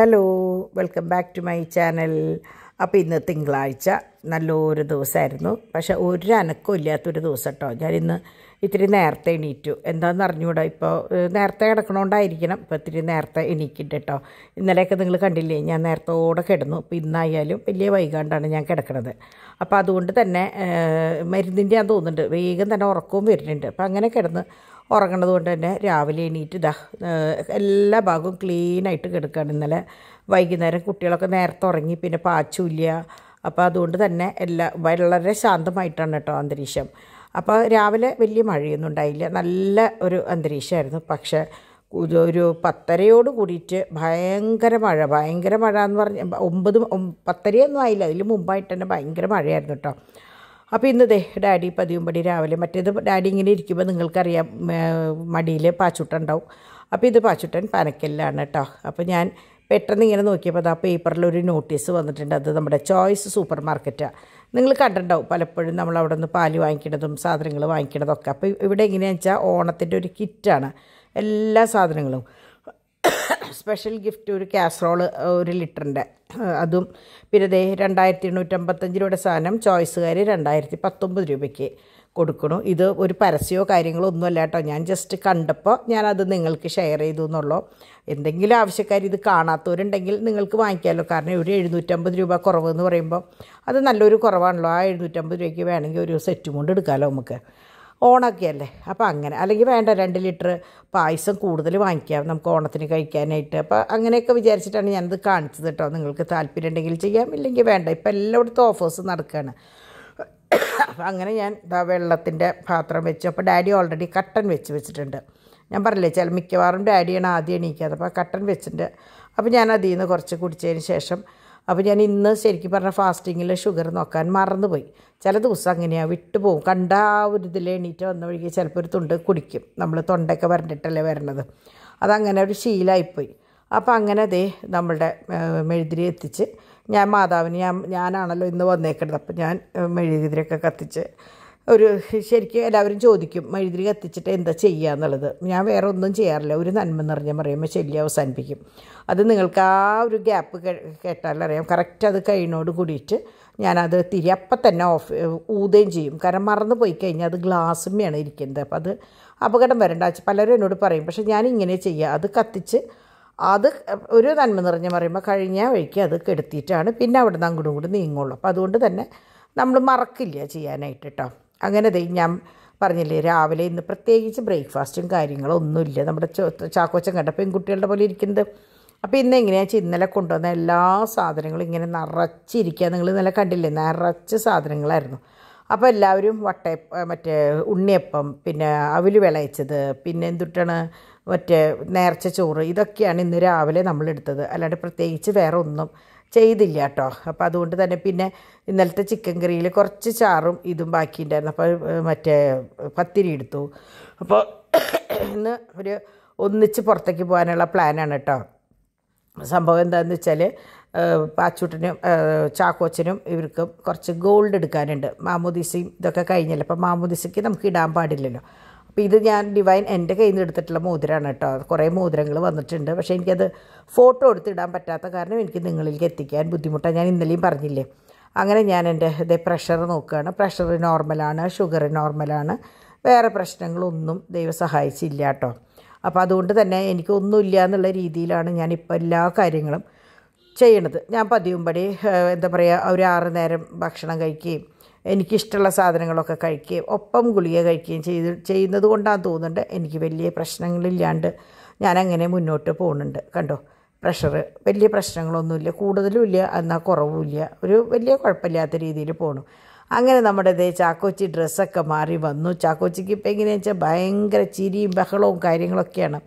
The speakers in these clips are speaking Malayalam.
hello welcome back to my channel അപ്പോൾ ഇന്ന് തിങ്കളാഴ്ച നല്ലൊരു ദിവസമായിരുന്നു പക്ഷെ ഒരു അനക്കം ഇല്ലാത്തൊരു ദിവസം കേട്ടോ ഞാനിന്ന് ഇത്തിരി നേരത്തെ എണീറ്റു എന്താണെന്ന് അറിഞ്ഞുകൂടാ ഇപ്പോൾ നേരത്തെ കിടക്കണോണ്ടായിരിക്കണം ഇപ്പോൾ ഇത്തിരി നേരത്തെ എണീക്കിട്ട് കേട്ടോ ഇന്നലെയൊക്കെ നിങ്ങൾ കണ്ടില്ലേ ഞാൻ നേരത്തോടെ കിടന്നു ഇപ്പോൾ ഇന്നായാലും വലിയ വൈകാണ്ടാണ് ഞാൻ കിടക്കണത് അപ്പോൾ അതുകൊണ്ട് തന്നെ മരുന്നിൻ്റെ ഞാൻ തോന്നുന്നുണ്ട് വേഗം തന്നെ ഉറക്കവും വരുന്നുണ്ട് അപ്പോൾ അങ്ങനെ കിടന്ന് ഉറങ്ങണത് കൊണ്ട് തന്നെ രാവിലെ എണീറ്റ് ഇതാ എല്ലാ ഭാഗവും ക്ലീനായിട്ട് കിടക്കുകയാണ് ഇന്നലെ വൈകുന്നേരം കുട്ടികളൊക്കെ നേരത്തെ ഉറങ്ങി പിന്നെ പാച്ചുമില്ല അപ്പോൾ അതുകൊണ്ട് തന്നെ എല്ലാ വളരെ ശാന്തമായിട്ടാണ് കേട്ടോ അന്തരീക്ഷം അപ്പോൾ രാവിലെ വലിയ മഴയൊന്നും ഉണ്ടായില്ല നല്ല ഒരു അന്തരീക്ഷമായിരുന്നു പക്ഷേ ഒരു പത്തരയോട് കൂടിയിട്ട് ഭയങ്കര മഴ ഭയങ്കര മഴ എന്ന് പറഞ്ഞ ഒമ്പത് പത്തരയൊന്നും ആയില്ല അതിൽ മുമ്പായിട്ട് തന്നെ ഭയങ്കര മഴയായിരുന്നു കേട്ടോ അപ്പോൾ ഇന്നതേ ഡാഡി പടി രാവിലെ മറ്റേത് ഡാഡി ഇങ്ങനെ ഇരിക്കുമ്പോൾ നിങ്ങൾക്കറിയാം മടിയിൽ പാച്ചുട്ടുണ്ടാവും അപ്പോൾ ഇത് പാച്ചുട്ടൻ പനക്കല്ലാണ് കേട്ടോ അപ്പോൾ ഞാൻ പെട്ടെന്ന് ഇങ്ങനെ നോക്കിയപ്പോൾ അത് ആ പേപ്പറിൽ ഒരു നോട്ടീസ് വന്നിട്ടുണ്ട് അത് നമ്മുടെ ചോയ്സ് സൂപ്പർ മാർക്കറ്റാണ് നിങ്ങൾ കണ്ടിട്ടുണ്ടാവും പലപ്പോഴും നമ്മൾ അവിടെ നിന്ന് പാല് വാങ്ങിക്കണതും സാധനങ്ങൾ വാങ്ങിക്കണതൊക്കെ അപ്പോൾ ഇവിടെ എങ്ങനെയാണെന്ന് വെച്ചാൽ ഓണത്തിൻ്റെ ഒരു കിറ്റാണ് എല്ലാ സാധനങ്ങളും സ്പെഷ്യൽ ഗിഫ്റ്റ് ഒരു കാസറോൾ ഒരു ലിറ്ററിൻ്റെ അതും പിന്നെ ദേ രണ്ടായിരത്തി എണ്ണൂറ്റമ്പത്തഞ്ച് രൂപയുടെ സാധനം ചോയ്സുകാർ രണ്ടായിരത്തി പത്തൊമ്പത് രൂപയ്ക്ക് കൊടുക്കണു ഇത് ഒരു പരസ്യമോ കാര്യങ്ങളോ ഒന്നുമല്ല കേട്ടോ ഞാൻ ജസ്റ്റ് കണ്ടപ്പോൾ ഞാനത് നിങ്ങൾക്ക് ഷെയർ ചെയ്തു എന്നുള്ളൂ എന്തെങ്കിലും ആവശ്യക്കാർ ഇത് കാണാത്തവരുണ്ടെങ്കിൽ നിങ്ങൾക്ക് വാങ്ങിക്കാമല്ലോ കാരണം ഒരു എഴുന്നൂറ്റമ്പത് രൂപ കുറവ് എന്ന് പറയുമ്പോൾ അത് നല്ലൊരു കുറവാണല്ലോ ആ എഴുന്നൂറ്റമ്പത് രൂപയ്ക്ക് വേണമെങ്കിൽ ഒരു സെറ്റും കൊണ്ട് എടുക്കാമല്ലോ നമുക്ക് ഓണമൊക്കെ അല്ലേ അപ്പോൾ അങ്ങനെ അല്ലെങ്കിൽ വേണ്ട രണ്ട് ലിറ്റർ പായസം കൂടുതൽ വാങ്ങിക്കാം നമുക്ക് ഓണത്തിന് കഴിക്കാനായിട്ട് അപ്പോൾ അങ്ങനെയൊക്കെ വിചാരിച്ചിട്ടാണ് ഞാനത് കാണിച്ചത് കേട്ടോ നിങ്ങൾക്ക് താല്പര്യം ഉണ്ടെങ്കിൽ ചെയ്യാം ഇല്ലെങ്കിൽ വേണ്ട ഇപ്പം എല്ലായിടത്തും ഓഫേഴ്സ് നടക്കുകയാണ് അങ്ങനെ ഞാൻ വെള്ളത്തിൻ്റെ പാത്രം വെച്ചു അപ്പോൾ ഡാഡി ഓൾറെഡി കട്ടൻ വെച്ച് വെച്ചിട്ടുണ്ട് ഞാൻ പറഞ്ഞില്ലേ ചില മിക്കവാറും ഡാഡിയാണ് ആദ്യം എണീക്കാതെ അപ്പോൾ കട്ടൻ വെച്ചിട്ടുണ്ട് അപ്പോൾ ഞാൻ അതിൽ നിന്ന് കുറച്ച് കുടിച്ചതിന് ശേഷം അപ്പോൾ ഞാൻ ഇന്ന് ശരിക്കും പറഞ്ഞ ഫാസ്റ്റിങ്ങിൽ ഷുഗർ നോക്കാൻ മറന്നുപോയി ചില ദിവസം അങ്ങനെയാണ് വിട്ടുപോകും കണ്ട ആ ഒരു ഇതിൽ എണീറ്റ് വന്ന വഴിക്ക് ചിലപ്പോൾ ഒരു തുണ്ട് കുടിക്കും നമ്മൾ തൊണ്ടയൊക്കെ വരണ്ടിട്ടല്ലേ വരണത് അതങ്ങനെ ഒരു ശീലമായിപ്പോയി അപ്പോൾ അങ്ങനെ ദേ നമ്മളുടെ മെഴുതിരി എത്തിച്ച് ഞാൻ മാതാവിന് ഞാൻ ഞാനാണല്ലോ ഇന്ന് വന്നേക്കുന്നത് അപ്പം ഞാൻ മെഴുകുതിരിയൊക്കെ കത്തിച്ച് ഒരു ശരിക്കും എല്ലാവരും ചോദിക്കും മെഴുതിരി കത്തിച്ചിട്ട് എന്താ ചെയ്യുക എന്നുള്ളത് ഞാൻ വേറെ ഒന്നും ചെയ്യാറില്ല ഒരു നന്മ നിറഞ്ഞ പറയുമ്പോൾ ശല്യം അവസാനിപ്പിക്കും അത് നിങ്ങൾക്ക് ആ ഒരു ഗ്യാപ്പ് കേട്ടാലറിയാം കറക്റ്റ് അത് കഴിഞ്ഞോട് കൂടിയിട്ട് ഞാനത് തിരി അപ്പം തന്നെ ഓഫ് ഊതുകയും ചെയ്യും കാരണം മറന്നു പോയി കഴിഞ്ഞാൽ അത് ഗ്ലാസ്മയാണ് ഇരിക്കുന്നത് അപ്പം അത് അപകടം വരണ്ട പലരും എന്നോട് പറയും പക്ഷേ ഞാൻ ഇങ്ങനെ ചെയ്യുക അത് കത്തിച്ച് അത് ഒരു നന്മ നിറഞ്ഞ പറയുമ്പോൾ കഴിഞ്ഞ വഴിക്ക് അത് കെടുത്തിയിട്ടാണ് പിന്നെ അവിടെ നിന്ന് അങ്ങോട്ടും ഇങ്ങോട്ടും നീങ്ങുള്ളൂ അപ്പോൾ അതുകൊണ്ട് തന്നെ നമ്മൾ മറക്കില്ല ചെയ്യാനായിട്ട് കേട്ടോ അങ്ങനെ ദേ ഞാൻ പറഞ്ഞില്ലേ രാവിലെ ഇന്ന് പ്രത്യേകിച്ച് ബ്രേക്ക്ഫാസ്റ്റും കാര്യങ്ങളൊന്നുമില്ല നമ്മുടെ ചാക്കോച്ചൻ കണ്ട പെൺകുട്ടികളുടെ പോലെ ഇരിക്കുന്നത് അപ്പോൾ ഇന്ന് എങ്ങനെയാണ് വെച്ചാൽ ഇന്നലെ കൊണ്ടുവന്ന എല്ലാ സാധനങ്ങളും ഇങ്ങനെ നിറച്ചിരിക്കുക നിങ്ങൾ ഇന്നലെ കണ്ടില്ലേ നിറച്ച് സാധനങ്ങളായിരുന്നു അപ്പോൾ എല്ലാവരും വട്ട മറ്റേ ഉണ്ണിയപ്പം പിന്നെ അവൽ വിളയിച്ചത് പിന്നെ എന്തുട്ടാണ് മറ്റേ നേർച്ച ചോറ് ഇതൊക്കെയാണ് ഇന്ന് രാവിലെ നമ്മളെടുത്തത് അല്ലാണ്ട് പ്രത്യേകിച്ച് വേറെ ഒന്നും ചെയ്തില്ല കേട്ടോ അപ്പോൾ അതുകൊണ്ട് തന്നെ പിന്നെ ഇന്നലത്തെ ചിക്കൻ കറിയിൽ കുറച്ച് ചാറും ഇതും ബാക്കിയുണ്ടായിരുന്നു അപ്പോൾ മറ്റേ പത്തിരി എടുത്തു അപ്പോൾ ഇന്ന് ഒരു ഒന്നിച്ച് പുറത്തേക്ക് പോകാനുള്ള പ്ലാനാണ് കേട്ടോ സംഭവം എന്താണെന്ന് വെച്ചാൽ പാച്ചൂട്ടനും ചാക്കോച്ചനും ഇവർക്ക് കുറച്ച് ഗോൾഡ് എടുക്കാനുണ്ട് മാമോദീസയും ഇതൊക്കെ കഴിഞ്ഞല്ലോ അപ്പോൾ മാമോദീസയ്ക്ക് നമുക്ക് ഇടാൻ പാടില്ലല്ലോ അപ്പോൾ ഇത് ഞാൻ ഡിവൈൻ എൻ്റെ കയ്യിൽ നിന്ന് എടുത്തിട്ടുള്ള മോതിരമാണ് കേട്ടോ കുറേ മോതിരങ്ങൾ വന്നിട്ടുണ്ട് പക്ഷേ എനിക്കത് ഫോട്ടോ എടുത്തിടാൻ പറ്റാത്ത കാരണം എനിക്ക് നിങ്ങളിലേക്ക് എത്തിക്കാൻ ബുദ്ധിമുട്ടാണ് ഞാൻ ഇന്നലെയും പറഞ്ഞില്ലേ അങ്ങനെ ഞാൻ എൻ്റെ ഇത് പ്രഷർ നോക്കുകയാണ് പ്രഷർ നോർമലാണ് ഷുഗർ നോർമലാണ് വേറെ പ്രശ്നങ്ങളൊന്നും ദൈവം സഹായിച്ചില്ല കേട്ടോ അപ്പോൾ അതുകൊണ്ട് തന്നെ എനിക്കൊന്നുമില്ല എന്നുള്ള രീതിയിലാണ് ഞാനിപ്പോൾ എല്ലാ കാര്യങ്ങളും ചെയ്യണത് ഞാൻ പതിവുംപടി എന്താ പറയുക ഒരു ആറ് നേരം ഭക്ഷണം കഴിക്കുകയും എനിക്കിഷ്ടമുള്ള സാധനങ്ങളൊക്കെ കഴിക്കുകയും ഒപ്പം ഗുളിക കഴിക്കുകയും ചെയ്ത് ചെയ്യുന്നത് കൊണ്ടാണ് തോന്നുന്നുണ്ട് എനിക്ക് വലിയ പ്രശ്നങ്ങളില്ലാണ്ട് ഞാനങ്ങനെ മുന്നോട്ട് പോകുന്നുണ്ട് കണ്ടോ പ്രഷർ വലിയ പ്രശ്നങ്ങളൊന്നുമില്ല കൂടുതലും ഇല്ല എന്നാൽ കുറവുമില്ല ഒരു വലിയ കുഴപ്പമില്ലാത്ത രീതിയിൽ പോകണം അങ്ങനെ നമ്മുടെ ഇതേ ചാക്കോച്ചി ഡ്രസ്സൊക്കെ മാറി വന്നു ചാക്കോച്ചിക്ക് ഇപ്പം എങ്ങനെയാണെന്ന് വെച്ചാൽ ഭയങ്കര ചിരിയും ബഹളവും കാര്യങ്ങളൊക്കെയാണ്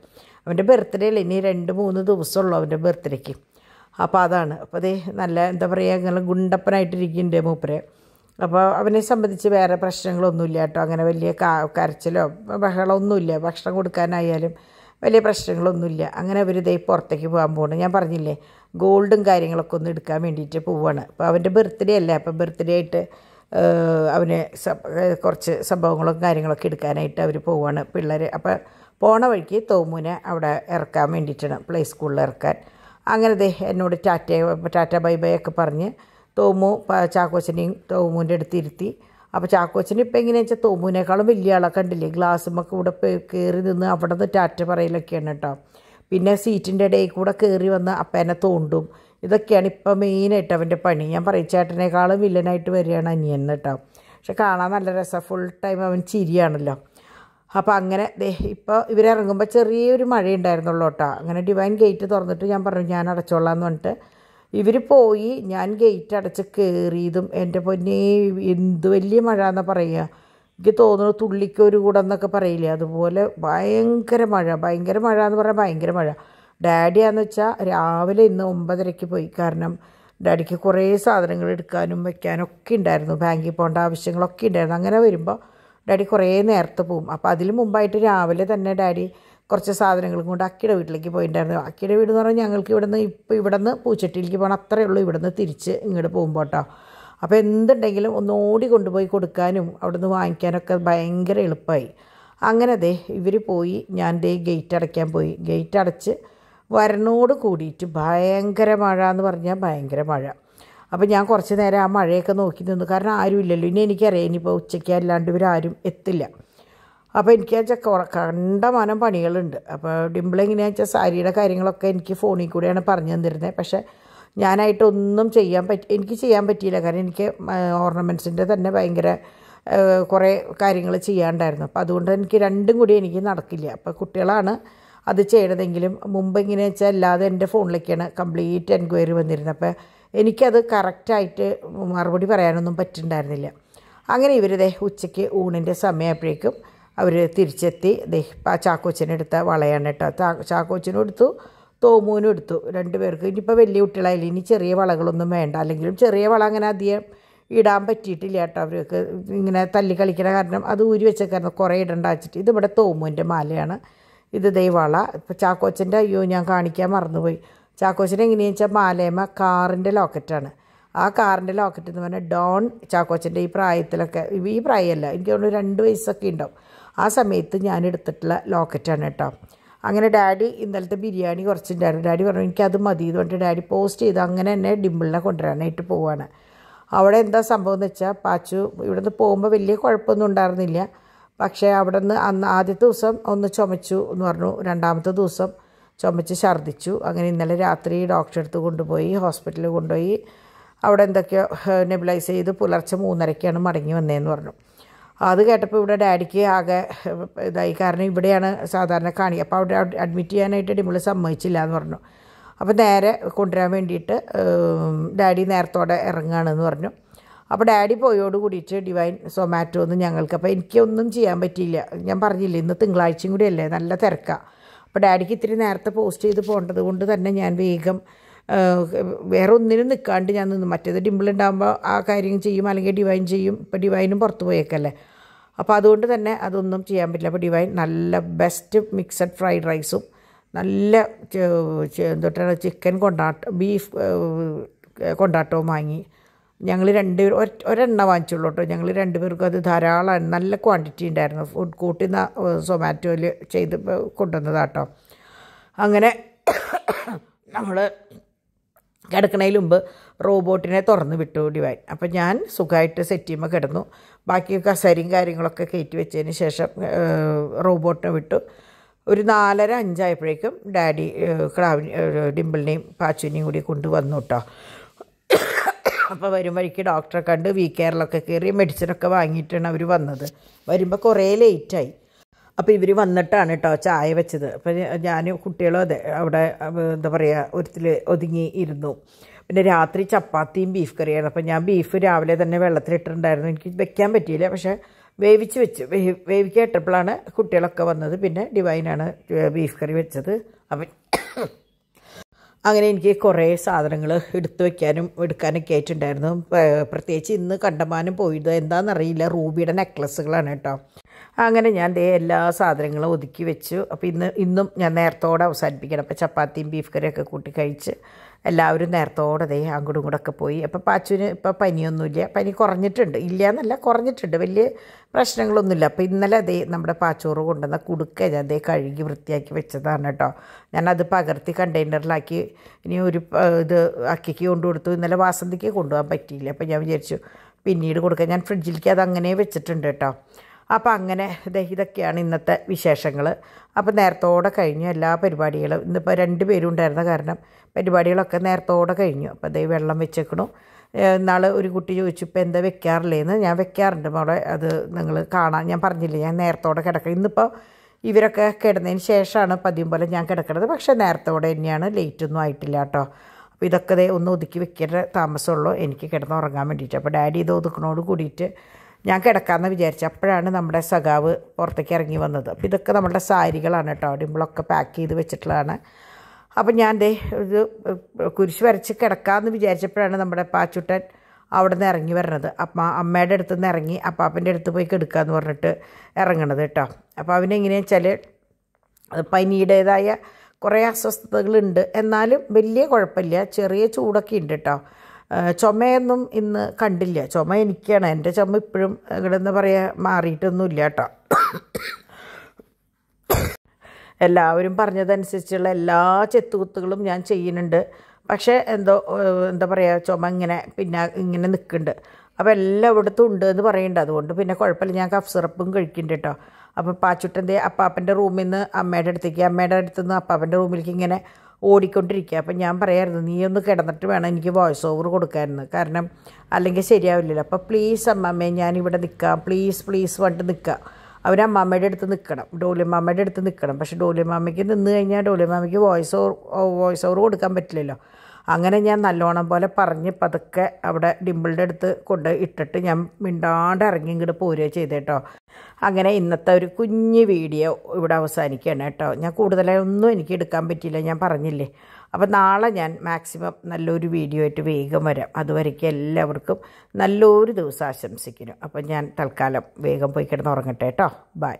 അവൻ്റെ ബർത്ത്ഡേയിൽ ഇനി രണ്ട് മൂന്ന് ദിവസമുള്ളു അവൻ്റെ ബർത്ത്ഡേക്ക് അപ്പോൾ അതാണ് അപ്പോൾ അതേ നല്ല എന്താ പറയുക നല്ല ഗുണ്ടപ്പനായിട്ടിരിക്കുന്നുണ്ട് മൂപ്പരെ അപ്പോൾ അവനെ സംബന്ധിച്ച് വേറെ പ്രശ്നങ്ങളൊന്നുമില്ല കേട്ടോ അങ്ങനെ വലിയ കരച്ചിലോ ബഹളമോ ഒന്നുമില്ല ഭക്ഷണം കൊടുക്കാനായാലും വലിയ പ്രശ്നങ്ങളൊന്നുമില്ല അങ്ങനെ അവർ ഇതേ പുറത്തേക്ക് പോകാൻ പോകണം ഞാൻ പറഞ്ഞില്ലേ ഗോൾഡും കാര്യങ്ങളൊക്കെ ഒന്ന് എടുക്കാൻ വേണ്ടിയിട്ട് പോവുകയാണ് അപ്പോൾ അവൻ്റെ ബർത്ത്ഡേ അല്ലേ അപ്പോൾ ബർത്ത്ഡേ ആയിട്ട് അവന് കുറച്ച് സംഭവങ്ങളും കാര്യങ്ങളൊക്കെ എടുക്കാനായിട്ട് അവർ പോവുകയാണ് പിള്ളേർ അപ്പോൾ പോണ വഴിക്ക് തോമുനെ അവിടെ ഇറക്കാൻ വേണ്ടിയിട്ടാണ് പ്ലേ സ്കൂളിൽ ഇറക്കാൻ അങ്ങനെ ദേ എന്നോട് ടാറ്റ ടാറ്റ ബൈ ബൈ ഒക്കെ പറഞ്ഞ് തോമു ചാക്കോച്ചനെയും തോമുവിൻ്റെ അടുത്ത് ഇരുത്തി അപ്പോൾ ചാക്കോച്ചന ഇപ്പം എങ്ങനെയാ വെച്ചാൽ തോമുവിനേക്കാളും വലിയ ആളൊക്കെ കണ്ടില്ലേ ഗ്ലാസ്സുമൊക്കെ ഇവിടെ കയറി നിന്ന് അവിടെ നിന്ന് ടാറ്റ പറയലൊക്കെയാണ് കേട്ടോ പിന്നെ സീറ്റിൻ്റെ ഇടയിൽ കൂടെ കയറി വന്ന് അപ്പേനെ തോണ്ടും ഇതൊക്കെയാണ് ഇപ്പം മെയിനായിട്ട് അവൻ്റെ പണി ഞാൻ പറയും ചേട്ടനേക്കാളും വില്ലനായിട്ട് വരികയാണ് അനിയൻ കേട്ടോ പക്ഷെ കാണാൻ നല്ല രസം ഫുൾ ടൈം അവൻ ചിരിയാണല്ലോ അപ്പോൾ അങ്ങനെ ദേ ഇപ്പോൾ ഇവരിറങ്ങുമ്പോൾ ചെറിയൊരു മഴ ഉണ്ടായിരുന്നുള്ളൂ കേട്ടോ അങ്ങനെ ഡിവൈൻ ഗേറ്റ് തുറന്നിട്ട് ഞാൻ പറഞ്ഞു ഞാൻ അടച്ചോളാം എന്ന് പറഞ്ഞിട്ട് ഇവർ പോയി ഞാൻ ഗേറ്റ് അടച്ച് കയറിയതും എൻ്റെ പൊന്നെ എന്ത് വലിയ മഴ എന്ന് പറയുക എനിക്ക് തോന്നുന്നു തുള്ളിക്കൊരു എന്നൊക്കെ പറയില്ലേ അതുപോലെ ഭയങ്കര മഴ ഭയങ്കര മഴ എന്ന് പറഞ്ഞാൽ ഭയങ്കര മഴ ഡാഡിയാന്ന് വെച്ചാൽ രാവിലെ ഇന്ന് ഒമ്പതരയ്ക്ക് പോയി കാരണം ഡാഡിക്ക് കുറേ സാധനങ്ങൾ എടുക്കാനും വെക്കാനും ഒക്കെ ഉണ്ടായിരുന്നു ബാങ്കിൽ പോകേണ്ട ആവശ്യങ്ങളൊക്കെ ഉണ്ടായിരുന്നു അങ്ങനെ വരുമ്പോൾ ഡാഡി കുറേ നേരത്തെ പോവും അപ്പോൾ അതിന് മുമ്പായിട്ട് രാവിലെ തന്നെ ഡാഡി കുറച്ച് സാധനങ്ങളും കൊണ്ട് അക്കിയുടെ വീട്ടിലേക്ക് പോയിട്ടുണ്ടായിരുന്നു അക്കിയുടെ വീട് എന്ന് പറഞ്ഞാൽ ഞങ്ങൾക്ക് ഇവിടുന്ന് ഇപ്പോൾ ഇവിടുന്ന് പൂച്ചട്ടിയിലേക്ക് പോകണം അത്രയേ ഉള്ളൂ ഇവിടുന്ന് തിരിച്ച് ഇങ്ങോട്ട് പോകുമ്പോൾ കേട്ടോ അപ്പോൾ എന്തുണ്ടെങ്കിലും ഒന്ന് ഓടി കൊണ്ടുപോയി കൊടുക്കാനും അവിടുന്ന് വാങ്ങിക്കാനൊക്കെ ഭയങ്കര എളുപ്പമായി അങ്ങനെ അതെ ഇവർ പോയി ഞാൻ ദേ ഗേറ്റ് അടയ്ക്കാൻ പോയി ഗേറ്റ് അടച്ച് വരണോട് കൂടിയിട്ട് ഭയങ്കര മഴ എന്ന് പറഞ്ഞാൽ ഭയങ്കര മഴ അപ്പോൾ ഞാൻ കുറച്ച് നേരം ആ മഴയൊക്കെ നോക്കി നിന്നു കാരണം ആരുമില്ലല്ലോ ഇനി എനിക്കറിയാം ഇനിയിപ്പോൾ ഉച്ചയ്ക്ക് അല്ലാണ്ട് ഇവരാരും എത്തില്ല അപ്പോൾ എനിക്ക് വെച്ചാൽ കണ്ട കണ്ടമാനം പണികളുണ്ട് അപ്പോൾ ഡിംപിൾ എങ്ങനെയാണെന്ന് വെച്ചാൽ സാരിയുടെ കാര്യങ്ങളൊക്കെ എനിക്ക് ഫോണിൽ കൂടെയാണ് പറഞ്ഞു തന്നിരുന്നത് പക്ഷേ ഞാനായിട്ടൊന്നും ചെയ്യാൻ പറ്റി എനിക്ക് ചെയ്യാൻ പറ്റിയില്ല കാരണം എനിക്ക് ഓർണമെൻറ്റ്സിൻ്റെ തന്നെ ഭയങ്കര കുറേ കാര്യങ്ങൾ ചെയ്യാണ്ടായിരുന്നു അപ്പോൾ അതുകൊണ്ട് എനിക്ക് രണ്ടും കൂടി എനിക്ക് നടക്കില്ല അപ്പോൾ കുട്ടികളാണ് അത് ചെയ്യണതെങ്കിലും മുമ്പ് ഇങ്ങനെ വെച്ചാൽ അല്ലാതെ എൻ്റെ ഫോണിലേക്കാണ് കംപ്ലീറ്റ് എൻക്വയറി വന്നിരുന്നത് അപ്പോൾ എനിക്കത് കറക്റ്റായിട്ട് മറുപടി പറയാനൊന്നും പറ്റുന്നുണ്ടായിരുന്നില്ല അങ്ങനെ ഇവരിതേ ഉച്ചയ്ക്ക് ഊണിൻ്റെ സമയമായപ്പോഴേക്കും അവർ തിരിച്ചെത്തി ചാക്കോച്ചനെടുത്ത വളയാണ് കേട്ടോ ചാക്കോച്ചിനും എടുത്തു തോമുവിനും എടുത്തു രണ്ട് പേർക്ക് ഇനിയിപ്പോൾ വലിയ കുട്ടികളായില്ല ഇനി ചെറിയ വളകളൊന്നും വേണ്ട അല്ലെങ്കിലും ചെറിയ വള അങ്ങനെ അധികം ഇടാൻ പറ്റിയിട്ടില്ല കേട്ടോ അവർക്ക് ഇങ്ങനെ തല്ലി കളിക്കണ കാരണം അത് ഊരി വെച്ചേക്കായിരുന്നു കുറേ ഇടണ്ട ഇത് ഇവിടെ തോമുവിൻ്റെ മാലയാണ് ഇത് ദൈവള ഇപ്പോൾ ചാക്കോച്ചൻ്റെ അയ്യോ ഞാൻ കാണിക്കാൻ മറന്നുപോയി ചാക്കോച്ചൻ എങ്ങനെയാണെന്ന് വെച്ചാൽ മാലയമ്മ കാറിൻ്റെ ലോക്കറ്റാണ് ആ കാറിൻ്റെ ലോക്കറ്റ് എന്ന് പറഞ്ഞാൽ ഡോൺ ചാക്കോച്ചൻ്റെ ഈ പ്രായത്തിലൊക്കെ ഈ പ്രായമല്ല എനിക്ക് തോന്നുന്നു രണ്ട് വയസ്സൊക്കെ ഉണ്ടാവും ആ സമയത്ത് ഞാൻ ലോക്കറ്റാണ് കേട്ടോ അങ്ങനെ ഡാഡി ഇന്നലത്തെ ബിരിയാണി കുറച്ചുണ്ടായിരുന്നു ഡാഡി പറഞ്ഞു എനിക്കത് മതി എന്ന് ഡാഡി പോസ്റ്റ് ചെയ്ത് അങ്ങനെ തന്നെ ഡിമ്പിളിനെ കൊണ്ടുവരാനായിട്ട് പോവാണ് അവിടെ എന്താ സംഭവം എന്ന് വെച്ചാൽ പാച്ചു നിന്ന് പോകുമ്പോൾ വലിയ കുഴപ്പമൊന്നും ഉണ്ടായിരുന്നില്ല പക്ഷേ അവിടെ നിന്ന് അന്ന് ആദ്യത്തെ ദിവസം ഒന്ന് ചുമച്ചു എന്ന് പറഞ്ഞു രണ്ടാമത്തെ ദിവസം ചുമച്ച് ഛർദ്ദിച്ചു അങ്ങനെ ഇന്നലെ രാത്രി ഡോക്ടറെ അടുത്ത് കൊണ്ടുപോയി ഹോസ്പിറ്റലിൽ കൊണ്ടുപോയി അവിടെ എന്തൊക്കെയോ നെബിലൈസ് ചെയ്ത് പുലർച്ചെ മൂന്നരയ്ക്കാണ് മടങ്ങി വന്നതെന്ന് പറഞ്ഞു അത് കേട്ടപ്പോൾ ഇവിടെ ഡാഡിക്ക് ആകെ ഇതായി കാരണം ഇവിടെയാണ് സാധാരണ കാണി അപ്പോൾ അവിടെ അഡ്മിറ്റ് ചെയ്യാനായിട്ട് ഡിമിൾ സമ്മതിച്ചില്ല എന്ന് പറഞ്ഞു അപ്പോൾ നേരെ കൊണ്ടുവരാൻ വേണ്ടിയിട്ട് ഡാഡി നേരത്തോടെ ഇറങ്ങുകയാണെന്ന് പറഞ്ഞു അപ്പോൾ ഡാഡി പോയോട് കൂടിയിട്ട് ഡിവൈൻ സൊമാറ്റോ ഒന്നും ഞങ്ങൾക്ക് അപ്പോൾ എനിക്കൊന്നും ചെയ്യാൻ പറ്റിയില്ല ഞാൻ പറഞ്ഞില്ല ഇന്ന് തിങ്കളാഴ്ചയും കൂടി അല്ലേ നല്ല തിരക്കാണ് അപ്പോൾ ഡാഡിക്ക് ഇത്തിരി നേരത്തെ പോസ്റ്റ് ചെയ്ത് പോകേണ്ടത് കൊണ്ട് തന്നെ ഞാൻ വേഗം വേറെ ഒന്നിനും നിൽക്കാണ്ട് ഞാൻ നിന്നു മറ്റേത് ഡിമ്പിൾ ഉണ്ടാകുമ്പോൾ ആ കാര്യം ചെയ്യും അല്ലെങ്കിൽ ഡിവൈൻ ചെയ്യും ഇപ്പോൾ ഡിവൈനും പുറത്ത് പോയേക്കല്ലേ അപ്പോൾ അതുകൊണ്ട് തന്നെ അതൊന്നും ചെയ്യാൻ പറ്റില്ല അപ്പോൾ ഡിവൈൻ നല്ല ബെസ്റ്റ് മിക്സഡ് ഫ്രൈഡ് റൈസും നല്ല എന്തൊട്ടാണ് ചിക്കൻ കൊണ്ടാട്ടം ബീഫ് കൊണ്ടാട്ടവും വാങ്ങി ഞങ്ങൾ രണ്ട് ഒരെണ്ണ വാങ്ങിച്ചുള്ളൂ കേട്ടോ ഞങ്ങൾ പേർക്കും അത് ധാരാളം നല്ല ക്വാണ്ടിറ്റി ഉണ്ടായിരുന്നു ഫുഡ് കൂട്ടി സൊമാറ്റോയിൽ ചെയ്ത് കൊണ്ടുവന്നതാട്ടോ അങ്ങനെ നമ്മൾ കിടക്കണതിന് മുമ്പ് റോബോട്ടിനെ തുറന്ന് വിട്ടു ഡിവൈൻ അപ്പോൾ ഞാൻ സുഖമായിട്ട് ചെയ്യുമ്പോൾ കിടന്നു ബാക്കി കസേരയും കാര്യങ്ങളൊക്കെ കയറ്റി വെച്ചതിന് ശേഷം റോബോട്ടിനെ വിട്ടു ഒരു നാലര അഞ്ചായപ്പോഴേക്കും ഡാഡി ക്ലാവിൻ ഡിമ്പിളിനെയും പാച്ചുവിനെയും കൂടി കൊണ്ടുവന്നു കേട്ടോ അപ്പോൾ വരും വഴിക്ക് ഡോക്ടറെ കണ്ട് വീ കെയറിലൊക്കെ കയറി മെഡിസിനൊക്കെ വാങ്ങിയിട്ടാണ് അവർ വന്നത് വരുമ്പോൾ കുറേ ലേറ്റായി അപ്പോൾ ഇവർ വന്നിട്ടാണ് കേട്ടോ ചായ വെച്ചത് അപ്പോൾ ഞാൻ കുട്ടികളും അതെ അവിടെ എന്താ പറയുക ഒരുത്തിൽ ഒതുങ്ങി ഇരുന്നു പിന്നെ രാത്രി ചപ്പാത്തിയും ബീഫ് കറിയാണ് അപ്പോൾ ഞാൻ ബീഫ് രാവിലെ തന്നെ വെള്ളത്തിലിട്ടിട്ടുണ്ടായിരുന്നു എനിക്ക് വെക്കാൻ പറ്റിയില്ല പക്ഷേ വേവിച്ച് വെച്ച് വേവിക്കാൻ ഇട്ടപ്പോഴാണ് കുട്ടികളൊക്കെ വന്നത് പിന്നെ ഡിവൈനാണ് ബീഫ് കറി വെച്ചത് അപ്പം അങ്ങനെ എനിക്ക് കുറേ സാധനങ്ങൾ എടുത്തു വയ്ക്കാനും എടുക്കാനൊക്കെ ആയിട്ടുണ്ടായിരുന്നു പ്രത്യേകിച്ച് ഇന്ന് കണ്ടമാനം പോയത് എന്താണെന്നറിയില്ല റൂബിയുടെ നെക്ലസ്സുകളാണ് കേട്ടോ അങ്ങനെ ഞാൻ ദേ എല്ലാ സാധനങ്ങളും ഒതുക്കി വെച്ചു അപ്പോൾ ഇന്ന് ഇന്നും ഞാൻ നേരത്തോടെ അവസാനിപ്പിക്കണം അപ്പോൾ ചപ്പാത്തിയും ബീഫ് കറിയൊക്കെ കൂട്ടി കഴിച്ച് എല്ലാവരും നേരത്തോടെ ദേ അങ്ങോട്ടും ഇങ്ങോട്ടൊക്കെ പോയി അപ്പോൾ പാച്ചുവിന് ഇപ്പോൾ പനിയൊന്നുമില്ല പനി കുറഞ്ഞിട്ടുണ്ട് ഇല്ല എന്നല്ല കുറഞ്ഞിട്ടുണ്ട് വലിയ പ്രശ്നങ്ങളൊന്നുമില്ല അപ്പോൾ ഇന്നലെ അതേ നമ്മുടെ പാച്ചോറ് കൊണ്ടുവന്ന കുടുക്ക ഞാൻ അതേ കഴുകി വൃത്തിയാക്കി വെച്ചതാണ് കേട്ടോ ഞാനത് പകർത്തി കണ്ടെയ്നറിലാക്കി ഇനി ഒരു ഇത് അക്കിക്ക് കൊണ്ടു കൊടുത്തു ഇന്നലെ വാസന്തിക്ക് കൊണ്ടുപോകാൻ പറ്റിയില്ല അപ്പോൾ ഞാൻ വിചാരിച്ചു പിന്നീട് കൊടുക്കാം ഞാൻ ഫ്രിഡ്ജിലേക്ക് അത് അങ്ങനെ വെച്ചിട്ടുണ്ട് കേട്ടോ അപ്പോൾ അങ്ങനെ ഇതൊക്കെയാണ് ഇന്നത്തെ വിശേഷങ്ങൾ അപ്പോൾ നേരത്തോടെ കഴിഞ്ഞു എല്ലാ പരിപാടികളും ഇന്നിപ്പോൾ രണ്ട് പേരും ഉണ്ടായിരുന്ന കാരണം പരിപാടികളൊക്കെ നേരത്തോടെ കഴിഞ്ഞു അപ്പോൾ അതേ വെള്ളം വെച്ചേക്കണു നാൾ ഒരു കുട്ടി ചോദിച്ചു ഇപ്പോൾ എന്താ വെക്കാറില്ലേന്ന് ഞാൻ വെക്കാറുണ്ട് അവിടെ അത് നിങ്ങൾ കാണാൻ ഞാൻ പറഞ്ഞില്ലേ ഞാൻ നേരത്തോടെ കിടക്കണം ഇന്നിപ്പോൾ ഇവരൊക്കെ കിടന്നതിന് ശേഷമാണ് പതിയും പോലെ ഞാൻ കിടക്കുന്നത് പക്ഷേ നേരത്തോടെ തന്നെയാണ് ലേറ്റ് ഒന്നും ആയിട്ടില്ല കേട്ടോ അപ്പോൾ ഇതൊക്കെ ഒന്ന് ഒതുക്കി വെക്കേണ്ട താമസമുള്ളൂ എനിക്ക് കിടന്നുറങ്ങാൻ വേണ്ടിയിട്ട് അപ്പോൾ ഡാഡി ഇത് ഒതുക്കണോട് കൂടിയിട്ട് ഞാൻ കിടക്കാമെന്ന് വിചാരിച്ചു അപ്പോഴാണ് നമ്മുടെ സഖാവ് പുറത്തേക്ക് ഇറങ്ങി വന്നത് അപ്പോൾ ഇതൊക്കെ നമ്മുടെ സാരികളാണ് കേട്ടോ അവിടെയുമ്പോഴൊക്കെ പാക്ക് ചെയ്ത് വെച്ചിട്ടുള്ളതാണ് അപ്പം ഞാൻ ദേ ഇത് കുരിശ് വരച്ച് കിടക്കാമെന്ന് വിചാരിച്ചപ്പോഴാണ് നമ്മുടെ പാച്ചുട്ടൻ അവിടെ നിന്ന് ഇറങ്ങി വരണത് അപ്പം അമ്മയുടെ അടുത്ത് നിന്ന് ഇറങ്ങി അപ്പാപ്പൻ്റെ അടുത്ത് പോയി കെടുക്കാമെന്ന് പറഞ്ഞിട്ട് ഇറങ്ങണത് കേട്ടോ അപ്പോൾ അവനെങ്ങനെയാ വെച്ചാൽ പനിയുടേതായ കുറേ അസ്വസ്ഥതകളുണ്ട് എന്നാലും വലിയ കുഴപ്പമില്ല ചെറിയ ചൂടൊക്കെ ഉണ്ട് കേട്ടോ ചുമയൊന്നും ഇന്ന് കണ്ടില്ല ചുമ എനിക്കാണ് എൻ്റെ ചുമ ഇപ്പോഴും ഇവിടെ നിന്ന് പറയാൻ ഇല്ല കേട്ടോ എല്ലാവരും പറഞ്ഞതനുസരിച്ചുള്ള എല്ലാ ചെത്തുകുത്തുകളും ഞാൻ ചെയ്യുന്നുണ്ട് പക്ഷേ എന്തോ എന്താ പറയുക ചുമ ഇങ്ങനെ പിന്നെ ഇങ്ങനെ നിൽക്കുന്നുണ്ട് അപ്പോൾ എല്ലായിടത്തും ഉണ്ട് എന്ന് പറയുന്നുണ്ട് അതുകൊണ്ട് പിന്നെ കുഴപ്പമില്ല ഞാൻ കഫ് സിറപ്പും കഴിക്കുന്നുണ്ട് കേട്ടോ അപ്പോൾ പാച്ചുട്ടൻ്റെ അപ്പാപ്പൻ്റെ റൂമിൽ നിന്ന് അമ്മയുടെ അടുത്തേക്ക് അമ്മയുടെ അടുത്തുനിന്ന് അപ്പാപ്പൻ്റെ റൂമിലേക്ക് ഇങ്ങനെ ഓടിക്കൊണ്ടിരിക്കുക അപ്പം ഞാൻ പറയായിരുന്നു നീ ഒന്ന് കിടന്നിട്ട് വേണം എനിക്ക് വോയിസ് ഓവർ കൊടുക്കാമായിരുന്നു കാരണം അല്ലെങ്കിൽ ശരിയാവില്ലല്ലോ അപ്പോൾ പ്ലീസ് അമ്മമ്മേ ഞാനിവിടെ നിൽക്കാം പ്ലീസ് പ്ലീസ് പറഞ്ഞിട്ട് നിൽക്കുക അവർ അമ്മാമ്മയുടെ അടുത്ത് നിൽക്കണം ഡോലിയമ്മമ്മയുടെ അടുത്ത് നിൽക്കണം പക്ഷേ ഡോലിയമ്മമ്മയ്ക്ക് നിന്ന് കഴിഞ്ഞാൽ ഡോലിയമ്മമ്മയ്ക്ക് വോയിസ് ഓവർ വോയിസ് ഓവർ കൊടുക്കാൻ പറ്റില്ലല്ലോ അങ്ങനെ ഞാൻ നല്ലോണം പോലെ പറഞ്ഞ് പതുക്കെ അവിടെ ഡിമ്പിളിൻ്റെ അടുത്ത് കൊണ്ട് ഇട്ടിട്ട് ഞാൻ മിണ്ടാണ്ട് ഇറങ്ങി ഇങ്ങോട്ട് പോരുകയോ ചെയ്തേട്ടോ അങ്ങനെ ഇന്നത്തെ ഒരു കുഞ്ഞ് വീഡിയോ ഇവിടെ അവസാനിക്കുകയാണ് കേട്ടോ ഞാൻ കൂടുതലൊന്നും എനിക്ക് എടുക്കാൻ പറ്റിയില്ല ഞാൻ പറഞ്ഞില്ലേ അപ്പോൾ നാളെ ഞാൻ മാക്സിമം നല്ലൊരു വീഡിയോ ആയിട്ട് വേഗം വരാം അതുവരയ്ക്കും എല്ലാവർക്കും നല്ലൊരു ദിവസം ആശംസിക്കുന്നു അപ്പം ഞാൻ തൽക്കാലം വേഗം പോയി കിടന്ന് ഉറങ്ങട്ടെ കേട്ടോ ബൈ